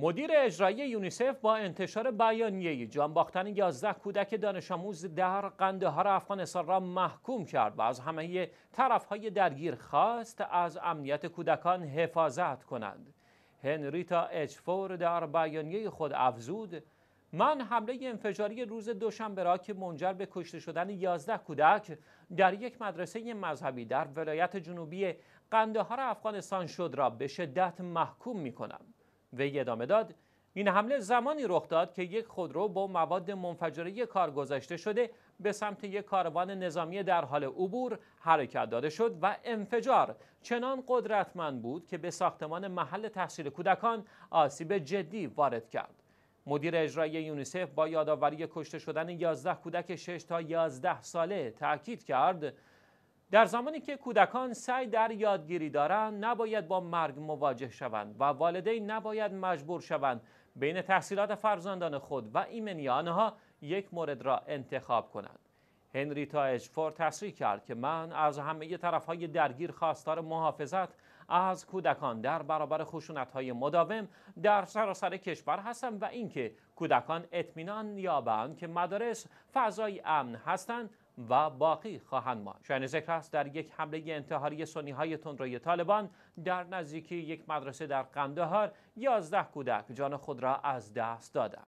مدیر اجرایی یونیسف با انتشار بیانیه‌ای باختن 11 کودک دانش آموز در قندهار افغانستان را محکوم کرد و از همه های درگیر خواست از امنیت کودکان حفاظت کنند. هنریتا اچفور در بیانیه خود افزود من حمله انفجاری روز دوشنبه را که منجر به کشته شدن 11 کودک در یک مدرسه مذهبی در ولایت جنوبی قندهار افغانستان شد را به شدت محکوم می کنم. وی ادامه داد این حمله زمانی رخ داد که یک خودرو با مواد منفجره کار گذاشته شده به سمت یک کاروان نظامی در حال عبور حرکت داده شد و انفجار چنان قدرتمند بود که به ساختمان محل تحصیل کودکان آسیب جدی وارد کرد مدیر اجرایی یونیسف با یادآوری کشته شدن 11 کودک 6 تا 11 ساله تاکید کرد در زمانی که کودکان سعی در یادگیری دارند نباید با مرگ مواجه شوند و والدین نباید مجبور شوند بین تحصیلات فرزندان خود و ایمنی آنها یک مورد را انتخاب کنند هنری تا اجفور تصریح کرد که من از همه طرفهای درگیر خواستار محافظت از کودکان در برابر های مداوم در سراسر کشور هستم و اینکه کودکان اطمینان یابند که مدارس فضای امن هستند و باقی خواهند ماند شاید ذکر است در یک حمله انتحاری سنی های تندروی طالبان در نزدیکی یک مدرسه در قندهار 11 کودک جان خود را از دست دادند